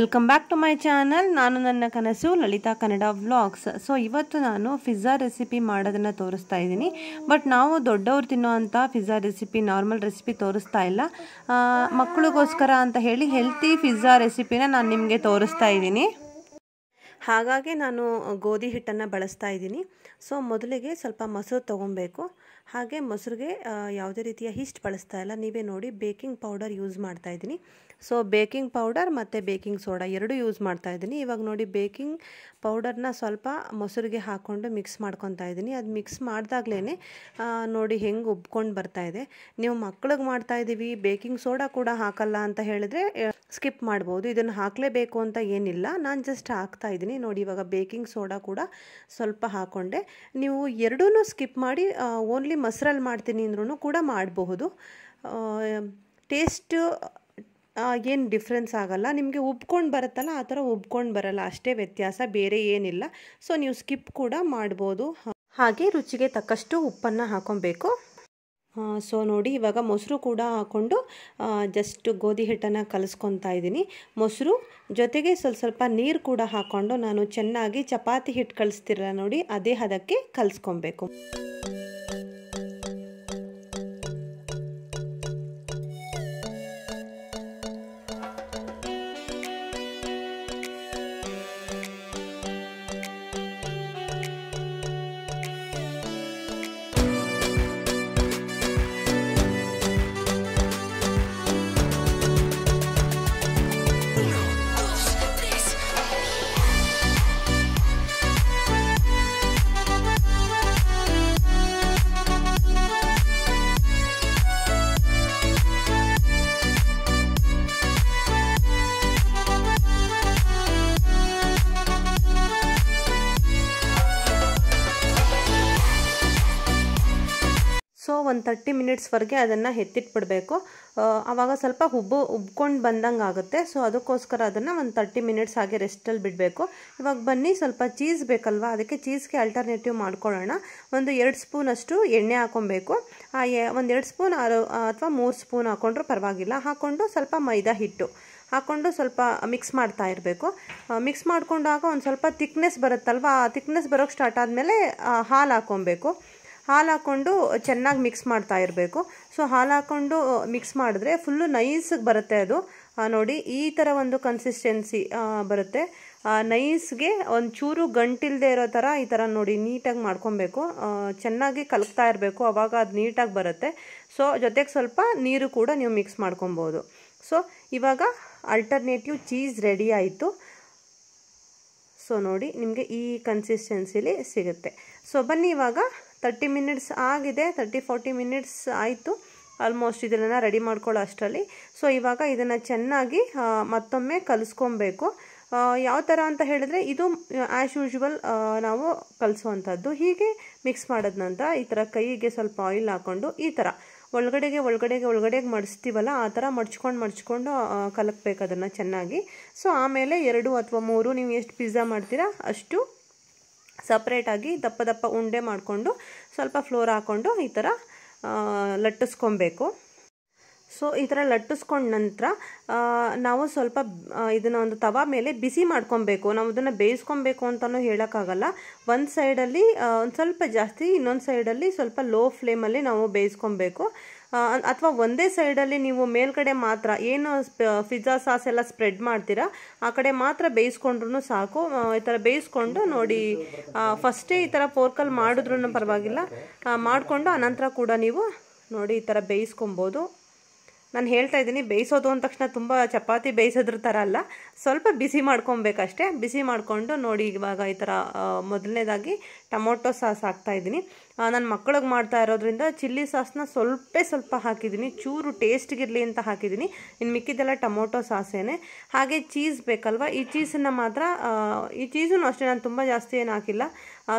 welcome back to my channel ನಾನು ನನ್ನ ಕನಸು ಲಲಿತಾ ಕನ್ನಡ ವ್ಲಾಗ್ಸ್ ಸೊ ಇವತ್ತು ನಾನು ಫಿಜ್ಜಾ ರೆಸಿಪಿ ಮಾಡೋದನ್ನು ತೋರಿಸ್ತಾ ಇದ್ದೀನಿ ಬಟ್ ನಾವು ದೊಡ್ಡವ್ರು ತಿನ್ನೋ ಅಂಥ ಫಿಜ್ಜಾ ರೆಸಿಪಿ ನಾರ್ಮಲ್ ರೆಸಿಪಿ ತೋರಿಸ್ತಾ ಇಲ್ಲ ಮಕ್ಕಳಿಗೋಸ್ಕರ ಅಂತ ಹೇಳಿ ಹೆಲ್ತಿ ಫಿಜ್ಜಾ ರೆಸಿಪಿನ ನಾನು ನಿಮಗೆ ತೋರಿಸ್ತಾ ಇದ್ದೀನಿ ಹಾಗಾಗಿ ನಾನು ಗೋಧಿ ಹಿಟ್ಟನ್ನು ಬಳಸ್ತಾ ಇದ್ದೀನಿ ಸೊ ಮೊದಲಿಗೆ ಸ್ವಲ್ಪ ಮೊಸರು ತೊಗೊಬೇಕು ಹಾಗೆ ಮೊಸರಿಗೆ ಯಾವುದೇ ರೀತಿಯ ಹಿಸ್ಟ್ ಬಳಸ್ತಾ ಇಲ್ಲ ನೀವೇ ನೋಡಿ ಬೇಕಿಂಗ್ ಪೌಡರ್ ಯೂಸ್ ಮಾಡ್ತಾ ಇದ್ದೀನಿ ಸೊ ಬೇಕಿಂಗ್ ಪೌಡರ್ ಮತ್ತು ಬೇಕಿಂಗ್ ಸೋಡಾ ಎರಡೂ ಯೂಸ್ ಮಾಡ್ತಾ ಇದ್ದೀನಿ ಇವಾಗ ನೋಡಿ ಬೇಕಿಂಗ್ ಪೌಡರ್ನ ಸ್ವಲ್ಪ ಮೊಸರಿಗೆ ಹಾಕ್ಕೊಂಡು ಮಿಕ್ಸ್ ಮಾಡ್ಕೊತಾ ಇದ್ದೀನಿ ಅದು ಮಿಕ್ಸ್ ಮಾಡಿದಾಗ್ಲೇ ನೋಡಿ ಹೆಂಗೆ ಉಬ್ಕೊಂಡು ಬರ್ತಾ ಇದೆ ನೀವು ಮಕ್ಳಿಗೆ ಮಾಡ್ತಾ ಇದ್ದೀವಿ ಬೇಕಿಂಗ್ ಸೋಡಾ ಕೂಡ ಹಾಕಲ್ಲ ಅಂತ ಹೇಳಿದ್ರೆ ಸ್ಕಿಪ್ ಮಾಡ್ಬೋದು ಇದನ್ನು ಹಾಕಲೇಬೇಕು ಅಂತ ಏನಿಲ್ಲ ನಾನು ಜಸ್ಟ್ ಹಾಕ್ತಾ ಇದ್ದೀನಿ ನೋಡಿ ಇವಾಗ ಬೇಕಿಂಗ್ ಸೋಡಾ ಕೂಡ ಸ್ವಲ್ಪ ಹಾಕ್ಕೊಂಡೆ ನೀವು ಎರಡೂ ಸ್ಕಿಪ್ ಮಾಡಿ ಓನ್ಲಿ ಮೊಸರಲ್ಲಿ ಮಾಡ್ತೀನಿ ಅಂದ್ರೂ ಕೂಡ ಮಾಡಬಹುದು ಟೇಸ್ಟ್ ಏನು ಡಿಫ್ರೆನ್ಸ್ ಆಗಲ್ಲ ನಿಮಗೆ ಉಬ್ಕೊಂಡು ಬರುತ್ತಲ್ಲ ಆ ಥರ ಉಬ್ಕೊಂಡು ಬರಲ್ಲ ಅಷ್ಟೇ ವ್ಯತ್ಯಾಸ ಬೇರೆ ಏನಿಲ್ಲ ಸೊ ನೀವು ಸ್ಕಿಪ್ ಕೂಡ ಮಾಡ್ಬೋದು ಹಾಗೆ ರುಚಿಗೆ ತಕ್ಕಷ್ಟು ಉಪ್ಪನ್ನು ಹಾಕೊಬೇಕು ಸೊ ನೋಡಿ ಇವಾಗ ಮೊಸರು ಕೂಡ ಹಾಕ್ಕೊಂಡು ಜಸ್ಟ್ ಗೋಧಿ ಹಿಟ್ಟನ್ನು ಕಲಿಸ್ಕೊತಾ ಇದ್ದೀನಿ ಮೊಸರು ಜೊತೆಗೆ ಸ್ವಲ್ಪ ಸ್ವಲ್ಪ ನೀರು ಕೂಡ ಹಾಕ್ಕೊಂಡು ನಾನು ಚೆನ್ನಾಗಿ ಚಪಾತಿ ಹಿಟ್ಟು ಕಲಿಸ್ತಿರಲ್ಲ ನೋಡಿ ಅದೇ ಹದಕ್ಕೆ ಕಲಿಸ್ಕೊಬೇಕು ಒಂದು ತರ್ಟಿ ಮಿನಿಟ್ಸ್ವರೆಗೆ ಅದನ್ನು ಎತ್ತಿಟ್ಬಿಡಬೇಕು ಆವಾಗ ಸ್ವಲ್ಪ ಉಬ್ಬು ಉಬ್ಕೊಂಡು ಬಂದಂಗೆ ಆಗುತ್ತೆ ಸೊ ಅದಕ್ಕೋಸ್ಕರ ಅದನ್ನು ಒಂದು ತರ್ಟಿ ಮಿನಿಟ್ಸ್ ಹಾಗೆ ರೆಸ್ಟಲ್ಲಿ ಬಿಡಬೇಕು ಇವಾಗ ಬನ್ನಿ ಸ್ವಲ್ಪ ಚೀಸ್ ಬೇಕಲ್ವ ಅದಕ್ಕೆ ಚೀಸ್ಗೆ ಅಲ್ಟರ್ನೇಟಿವ್ ಮಾಡ್ಕೊಳ್ಳೋಣ ಒಂದು ಎರಡು ಸ್ಪೂನಷ್ಟು ಎಣ್ಣೆ ಹಾಕೊಬೇಕು ಒಂದು ಎರಡು ಸ್ಪೂನ್ ಅಥವಾ ಮೂರು ಸ್ಪೂನ್ ಹಾಕ್ಕೊಂಡ್ರೂ ಪರವಾಗಿಲ್ಲ ಹಾಕ್ಕೊಂಡು ಸ್ವಲ್ಪ ಮೈದಾ ಹಿಟ್ಟು ಹಾಕ್ಕೊಂಡು ಸ್ವಲ್ಪ ಮಿಕ್ಸ್ ಮಾಡ್ತಾ ಇರಬೇಕು ಮಿಕ್ಸ್ ಮಾಡ್ಕೊಂಡಾಗ ಒಂದು ಸ್ವಲ್ಪ ತಿಕ್ನೆಸ್ ಬರುತ್ತಲ್ವ ಆ ತಿಕ್ನೆಸ್ ಬರೋಕ್ಕೆ ಸ್ಟಾರ್ಟ್ ಆದಮೇಲೆ ಹಾಲು ಹಾಕೊಬೇಕು ಹಾಲು ಹಾಕ್ಕೊಂಡು ಚೆನ್ನಾಗಿ ಮಿಕ್ಸ್ ಮಾಡ್ತಾ ಇರಬೇಕು ಸೊ ಹಾಲು ಹಾಕ್ಕೊಂಡು ಮಿಕ್ಸ್ ಮಾಡಿದ್ರೆ ಫುಲ್ಲು ನೈಸ್ಗೆ ಬರುತ್ತೆ ಅದು ನೋಡಿ ಈ ಥರ ಒಂದು ಕನ್ಸಿಸ್ಟೆನ್ಸಿ ಬರುತ್ತೆ ನೈಸ್ಗೆ ಒಂದು ಚೂರು ಗಂಟಿಲ್ದೇ ಇರೋ ಥರ ಈ ಥರ ನೋಡಿ ನೀಟಾಗಿ ಮಾಡ್ಕೊಬೇಕು ಚೆನ್ನಾಗಿ ಕಲಕ್ತಾ ಇರಬೇಕು ಅವಾಗ ಅದು ನೀಟಾಗಿ ಬರುತ್ತೆ ಸೊ ಜೊತೆಗೆ ಸ್ವಲ್ಪ ನೀರು ಕೂಡ ನೀವು ಮಿಕ್ಸ್ ಮಾಡ್ಕೊಬೋದು ಸೊ ಇವಾಗ ಅಲ್ಟರ್ನೇಟಿವ್ ಚೀಸ್ ರೆಡಿ ಆಯಿತು ಸೊ ನೋಡಿ ನಿಮಗೆ ಈ ಕನ್ಸಿಸ್ಟೆನ್ಸಿಲಿ ಸಿಗುತ್ತೆ ಸೊ ಬನ್ನಿ ಇವಾಗ ತರ್ಟಿ ಮಿನಿಟ್ಸ್ ಆಗಿದೆ ತರ್ಟಿ ಫೋರ್ಟಿ ಮಿನಿಟ್ಸ್ ಆಯಿತು ಆಲ್ಮೋಸ್ಟ್ ಇದನ್ನು ರೆಡಿ ಮಾಡ್ಕೊಳ್ಳೋ ಅಷ್ಟರಲ್ಲಿ ಸೊ ಇವಾಗ ಇದನ್ನು ಚೆನ್ನಾಗಿ ಮತ್ತೊಮ್ಮೆ ಕಲಿಸ್ಕೊಬೇಕು ಯಾವ ಥರ ಅಂತ ಹೇಳಿದ್ರೆ ಇದು ಆ್ಯಸ್ ಯೂಶುವಲ್ ನಾವು ಕಲಿಸುವಂಥದ್ದು ಹೀಗೆ ಮಿಕ್ಸ್ ಮಾಡಿದ ನಂತರ ಈ ಥರ ಕೈಗೆ ಸ್ವಲ್ಪ ಆಯಿಲ್ ಹಾಕ್ಕೊಂಡು ಈ ಥರ ಒಳಗಡೆಗೆ ಒಳಗಡೆಗೆ ಒಳಗಡೆಗೆ ಮಡಿಸ್ತೀವಲ್ಲ ಆ ಥರ ಮಡ್ಚ್ಕೊಂಡು ಮಡ್ಚ್ಕೊಂಡು ಕಲಕಬೇಕು ಅದನ್ನು ಚೆನ್ನಾಗಿ ಸೊ ಆಮೇಲೆ ಎರಡು ಅಥವಾ ಮೂರು ನೀವು ಎಷ್ಟು ಪಿಜ್ಜಾ ಮಾಡ್ತೀರಾ ಅಷ್ಟು ಸಪ್ರೇಟಾಗಿ ದಪ್ಪ ದಪ್ಪ ಉಂಡೆ ಮಾಡಿಕೊಂಡು ಸ್ವಲ್ಪ ಫ್ಲೋರ್ ಹಾಕ್ಕೊಂಡು ಈ ಥರ ಲಟ್ಟಿಸ್ಕೊಬೇಕು ಸೊ ಈ ಥರ ಲಟ್ಟಿಸ್ಕೊಂಡ ನಂತರ ನಾವು ಸ್ವಲ್ಪ ಇದನ್ನು ಒಂದು ತವಾ ಮೇಲೆ ಬಿಸಿ ಮಾಡ್ಕೊಬೇಕು ನಾವು ಅದನ್ನು ಬೇಯಿಸ್ಕೊಬೇಕು ಅಂತಲೂ ಹೇಳೋಕ್ಕಾಗಲ್ಲ ಒಂದು ಸೈಡಲ್ಲಿ ಒಂದು ಸ್ವಲ್ಪ ಜಾಸ್ತಿ ಇನ್ನೊಂದು ಸೈಡಲ್ಲಿ ಸ್ವಲ್ಪ ಲೋ ಫ್ಲೇಮಲ್ಲಿ ನಾವು ಬೇಯಿಸ್ಕೊಬೇಕು ಅಥವಾ ಒಂದೇ ಸೈಡಲ್ಲಿ ನೀವು ಮೇಲ್ಗಡೆ ಮಾತ್ರ ಏನು ಪಿಜ್ಜಾ ಸಾಸ್ ಎಲ್ಲ ಸ್ಪ್ರೆಡ್ ಮಾಡ್ತೀರಾ ಆ ಕಡೆ ಮಾತ್ರ ಬೇಯಿಸ್ಕೊಂಡ್ರು ಸಾಕು ಈ ಥರ ಬೇಯಿಸ್ಕೊಂಡು ನೋಡಿ ಫಸ್ಟೇ ಈ ಥರ ಫೋರ್ಕಲ್ಲಿ ಮಾಡಿದ್ರೂ ಪರವಾಗಿಲ್ಲ ಮಾಡಿಕೊಂಡು ಆನಂತರ ಕೂಡ ನೀವು ನೋಡಿ ಈ ಥರ ಬೇಯಿಸ್ಕೊಬೋದು ನಾನು ಹೇಳ್ತಾ ಇದ್ದೀನಿ ಬೇಯಿಸೋದು ಅಂದ ತಕ್ಷಣ ತುಂಬ ಚಪಾತಿ ಬೇಯಿಸೋದ್ರ ಥರ ಅಲ್ಲ ಸ್ವಲ್ಪ ಬಿಸಿ ಮಾಡ್ಕೊಬೇಕಷ್ಟೇ ಬಿಸಿ ಮಾಡಿಕೊಂಡು ನೋಡಿ ಇವಾಗ ಈ ಥರ ಮೊದಲನೇದಾಗಿ ಟೊಮೊಟೊ ಸಾಸ್ ಹಾಕ್ತಾಯಿದ್ದೀನಿ ನಾನು ಮಕ್ಕಳಿಗೆ ಮಾಡ್ತಾ ಇರೋದ್ರಿಂದ ಚಿಲ್ಲಿ ಸಾಸ್ನ ಸ್ವಲ್ಪ ಸ್ವಲ್ಪ ಹಾಕಿದ್ದೀನಿ ಚೂರು ಟೇಸ್ಟ್ಗಿರಲಿ ಅಂತ ಹಾಕಿದ್ದೀನಿ ಇನ್ನು ಮಿಕ್ಕಿದ್ದೆಲ್ಲ ಟೊಮೊಟೊ ಸಾಸೇನೆ ಹಾಗೆ ಚೀಸ್ ಬೇಕಲ್ವ ಈ ಚೀಸನ್ನ ಮಾತ್ರ ಈ ಚೀಸನ್ನು ಅಷ್ಟೇ ನಾನು ತುಂಬ ಜಾಸ್ತಿ ಏನು ಹಾಕಿಲ್ಲ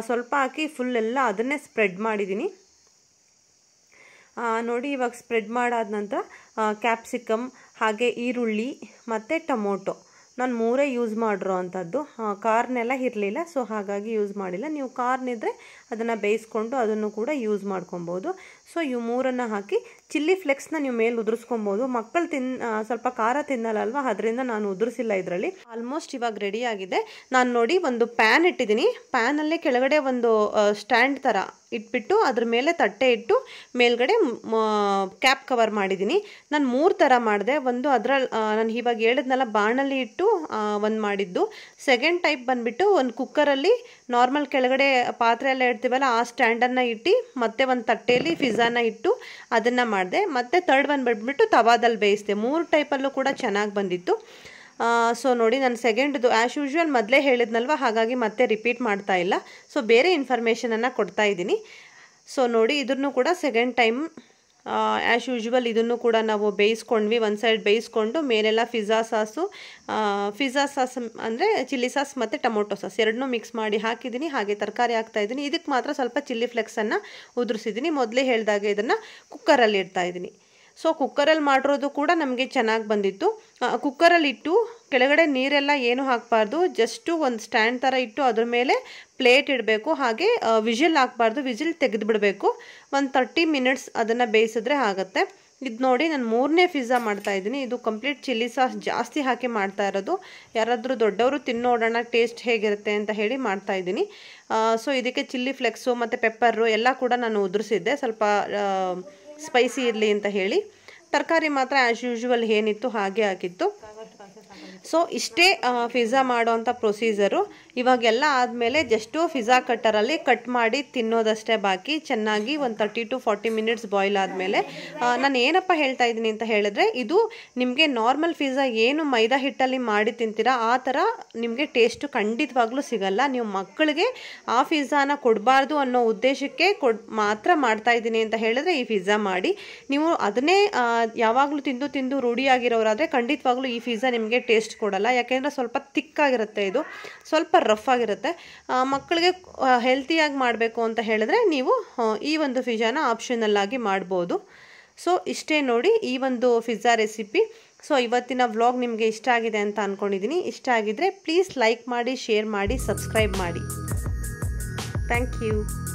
ಸ್ವಲ್ಪ ಹಾಕಿ ಫುಲ್ ಎಲ್ಲ ಅದನ್ನೇ ಸ್ಪ್ರೆಡ್ ಮಾಡಿದ್ದೀನಿ ನೋಡಿ ಇವಾಗ ಸ್ಪ್ರೆಡ್ ಮಾಡಾದ ನಂತರ ಕ್ಯಾಪ್ಸಿಕಮ್ ಹಾಗೆ ಈರುಳ್ಳಿ ಮತ್ತು ಟೊಮೊಟೊ ನಾನು ಮೂರೇ ಯೂಸ್ ಮಾಡಿರೋ ಅಂಥದ್ದು ಕಾರ್ನೆಲ್ಲ ಇರಲಿಲ್ಲ ಸೊ ಹಾಗಾಗಿ ಯೂಸ್ ಮಾಡಿಲ್ಲ ನೀವು ಕಾರ್ನಿದ್ರೆ ಅದನ್ನು ಬೇಯಿಸ್ಕೊಂಡು ಅದನ್ನು ಕೂಡ ಯೂಸ್ ಮಾಡ್ಕೊಬೋದು ಸೊ ಇವು ಮೂರನ್ನು ಹಾಕಿ ಚಿಲ್ಲಿ ಫ್ಲೆಕ್ಸ್ನ ನೀವು ಮೇಲೆ ಉದುರಿಸ್ಕೊಬೋದು ಮಕ್ಕಳು ತಿನ್ ಸ್ವಲ್ಪ ಖಾರ ತಿನ್ನಲ್ಲಲ್ವ ಅದರಿಂದ ನಾನು ಉದುರಿಸಿಲ್ಲ ಇದರಲ್ಲಿ ಆಲ್ಮೋಸ್ಟ್ ಇವಾಗ ರೆಡಿಯಾಗಿದೆ ನಾನು ನೋಡಿ ಒಂದು ಪ್ಯಾನ್ ಇಟ್ಟಿದ್ದೀನಿ ಪ್ಯಾನಲ್ಲೇ ಕೆಳಗಡೆ ಒಂದು ಸ್ಟ್ಯಾಂಡ್ ಥರ ಇಟ್ಬಿಟ್ಟು ಅದ್ರ ಮೇಲೆ ತಟ್ಟೆ ಇಟ್ಟು ಮೇಲ್ಗಡೆ ಕ್ಯಾಪ್ ಕವರ್ ಮಾಡಿದ್ದೀನಿ ನಾನು ಮೂರು ಥರ ಮಾಡಿದೆ ಒಂದು ಅದರ ನಾನು ಇವಾಗ ಹೇಳಿದ್ನಲ್ಲ ಬಾಣಲ್ಲಿ ಇಟ್ಟು ಒಂದು ಮಾಡಿದ್ದು ಸೆಕೆಂಡ್ ಟೈಪ್ ಬಂದುಬಿಟ್ಟು ಒಂದು ಕುಕ್ಕರಲ್ಲಿ ನಾರ್ಮಲ್ ಕೆಳಗಡೆ ಪಾತ್ರೆ ಎಲ್ಲ ಇಡ್ತೀವಲ್ಲ ಆ ಸ್ಟ್ಯಾಂಡನ್ನು ಇಟ್ಟು ಮತ್ತೆ ಒಂದು ತಟ್ಟೆಯಲ್ಲಿ ಫಿಝಾನ ಇಟ್ಟು ಅದನ್ನು ಮಾಡಿದೆ ಮತ್ತು ತರ್ಡ್ ಒಂದು ಬಿಟ್ಬಿಟ್ಟು ತವಾದಲ್ಲಿ ಬೇಯಿಸಿದೆ ಮೂರು ಟೈಪಲ್ಲೂ ಕೂಡ ಚೆನ್ನಾಗಿ ಬಂದಿತ್ತು ಸೊ ನೋಡಿ ನಾನು ಸೆಕೆಂಡ್ದು ಆ್ಯಸ್ ಯೂಶ್ವಲ್ ಮೊದಲೇ ಹೇಳಿದ್ನಲ್ವ ಹಾಗಾಗಿ ಮತ್ತೆ ರಿಪೀಟ್ ಮಾಡ್ತಾ ಇಲ್ಲ ಸೊ ಬೇರೆ ಇನ್ಫಾರ್ಮೇಷನನ್ನು ಕೊಡ್ತಾ ಇದ್ದೀನಿ ಸೊ ನೋಡಿ ಇದನ್ನು ಕೂಡ ಸೆಕೆಂಡ್ ಟೈಮ್ ಆ್ಯಸ್ ಯೂಶ್ವಲ್ ಇದನ್ನು ಕೂಡ ನಾವು ಬೇಯಿಸ್ಕೊಂಡ್ವಿ ಒಂದು ಸೈಡ್ ಬೇಯಿಸ್ಕೊಂಡು ಮೇಲೆಲ್ಲ ಫಿಝಾ ಸಾಸು ಫಿಝಾ ಸಾಸ್ ಅಂದರೆ ಚಿಲ್ಲಿ ಸಾಸ್ ಮತ್ತು ಟೊಮೊಟೊ ಸಾಸ್ ಎರಡನ್ನೂ ಮಿಕ್ಸ್ ಮಾಡಿ ಹಾಕಿದ್ದೀನಿ ಹಾಗೆ ತರಕಾರಿ ಹಾಕ್ತಾ ಇದ್ದೀನಿ ಇದಕ್ಕೆ ಮಾತ್ರ ಸ್ವಲ್ಪ ಚಿಲ್ಲಿ ಫ್ಲೆಕ್ಸನ್ನು ಉದುರಿಸಿದ್ದೀನಿ ಮೊದಲೇ ಹೇಳಿದಾಗ ಇದನ್ನು ಕುಕ್ಕರಲ್ಲಿ ಇದ್ದೀನಿ ಸೊ ಕುಕ್ಕರಲ್ಲಿ ಮಾಡಿರೋದು ಕೂಡ ನಮಗೆ ಚೆನ್ನಾಗಿ ಬಂದಿತ್ತು ಕುಕ್ಕರಲ್ಲಿಟ್ಟು ಕೆಳಗಡೆ ನೀರೆಲ್ಲ ಏನು ಹಾಕಬಾರ್ದು ಜಸ್ಟು ಒಂದು ಸ್ಟ್ಯಾಂಡ್ ಥರ ಇಟ್ಟು ಅದ್ರ ಮೇಲೆ ಪ್ಲೇಟ್ ಇಡಬೇಕು ಹಾಗೆ ವಿಜಿಲ್ ಹಾಕಬಾರ್ದು ವಿಜಿಲ್ ತೆಗೆದು ಬಿಡಬೇಕು ಒಂದು ತರ್ಟಿ ಮಿನಿಟ್ಸ್ ಅದನ್ನು ಬೇಯಿಸಿದ್ರೆ ಆಗುತ್ತೆ ಇದು ನೋಡಿ ನಾನು ಮೂರನೇ ಪಿಜ್ಜಾ ಮಾಡ್ತಾಯಿದ್ದೀನಿ ಇದು ಕಂಪ್ಲೀಟ್ ಚಿಲ್ಲಿ ಸಾಸ್ ಜಾಸ್ತಿ ಹಾಕಿ ಮಾಡ್ತಾ ಇರೋದು ಯಾರಾದರೂ ದೊಡ್ಡವರು ತಿನ್ನೋಡೋಣ ಟೇಸ್ಟ್ ಹೇಗಿರುತ್ತೆ ಅಂತ ಹೇಳಿ ಮಾಡ್ತಾಯಿದ್ದೀನಿ ಸೊ ಇದಕ್ಕೆ ಚಿಲ್ಲಿ ಫ್ಲೆಕ್ಸು ಮತ್ತು ಪೆಪ್ಪರು ಎಲ್ಲ ಕೂಡ ನಾನು ಉದುರಿಸಿದ್ದೆ ಸ್ವಲ್ಪ ಸ್ಪೈಸಿ ಇರಲಿ ಅಂತ ಹೇಳಿ ತರಕಾರಿ ಮಾತ್ರ ಆ್ಯಸ್ ಯೂಶುವಲ್ ಏನಿತ್ತು ಹಾಗೆ ಆಗಿತ್ತು ಸೊ ಇಷ್ಟೇ ಫಿಝಾ ಮಾಡೋವಂಥ ಪ್ರೊಸೀಜರು ಇವಾಗೆಲ್ಲ ಆದಮೇಲೆ ಜಸ್ಟು ಫಿಝಾ ಕಟ್ಟರಲ್ಲಿ ಕಟ್ ಮಾಡಿ ತಿನ್ನೋದಷ್ಟೇ ಬಾಕಿ ಚೆನ್ನಾಗಿ ಒಂದು thirty to forty minutes boil ಆದಮೇಲೆ ನಾನು ಏನಪ್ಪ ಹೇಳ್ತಾ ಇದ್ದೀನಿ ಅಂತ ಹೇಳಿದ್ರೆ ಇದು ನಿಮಗೆ ನಾರ್ಮಲ್ ಫಿಝಾ ಏನು ಮೈದಾ ಹಿಟ್ಟಲ್ಲಿ ಮಾಡಿ ತಿಂತೀರಾ ಆ ಥರ ನಿಮಗೆ ಟೇಸ್ಟು ಖಂಡಿತವಾಗ್ಲೂ ಸಿಗಲ್ಲ ನೀವು ಮಕ್ಕಳಿಗೆ ಆ ಫಿಝಾನ ಕೊಡಬಾರ್ದು ಅನ್ನೋ ಉದ್ದೇಶಕ್ಕೆ ಕೊಡ್ ಮಾತ್ರ ಮಾಡ್ತಾ ಇದ್ದೀನಿ ಅಂತ ಹೇಳಿದ್ರೆ ಈ ಫಿಝಾ ಮಾಡಿ ನೀವು ಅದನ್ನೇ ಯಾವಾಗಲೂ ತಿಂದು ತಿಂದು ರೂಢಿಯಾಗಿರೋರಾದರೆ ಖಂಡಿತವಾಗ್ಲೂ ಈ ಫಿಝಾ ನಿಮಗೆ ಟೇಸ್ಟ್ ಕೊಡಲ್ಲ ಯಾಕೆಂದರೆ ಸ್ವಲ್ಪ ತಿಕ್ಕಾಗಿರುತ್ತೆ ಇದು ಸ್ವಲ್ಪ ರಫ್ ಆಗಿರುತ್ತೆ ಮಕ್ಕಳಿಗೆ ಹೆಲ್ತಿಯಾಗಿ ಮಾಡಬೇಕು ಅಂತ ಹೇಳಿದ್ರೆ ನೀವು ಈ ಒಂದು ಫಿಜಾನ ಆಪ್ಷನಲ್ಲಾಗಿ ಮಾಡ್ಬೋದು ಸೊ ಇಷ್ಟೇ ನೋಡಿ ಈ ಒಂದು ಫಿಜ್ಜಾ ರೆಸಿಪಿ ಸೊ ಇವತ್ತಿನ ವ್ಲಾಗ್ ನಿಮಗೆ ಇಷ್ಟ ಆಗಿದೆ ಅಂತ ಅಂದ್ಕೊಂಡಿದ್ದೀನಿ ಇಷ್ಟ ಆಗಿದ್ರೆ ಪ್ಲೀಸ್ ಲೈಕ್ ಮಾಡಿ ಶೇರ್ ಮಾಡಿ ಸಬ್ಸ್ಕ್ರೈಬ್ ಮಾಡಿ ಥ್ಯಾಂಕ್ ಯು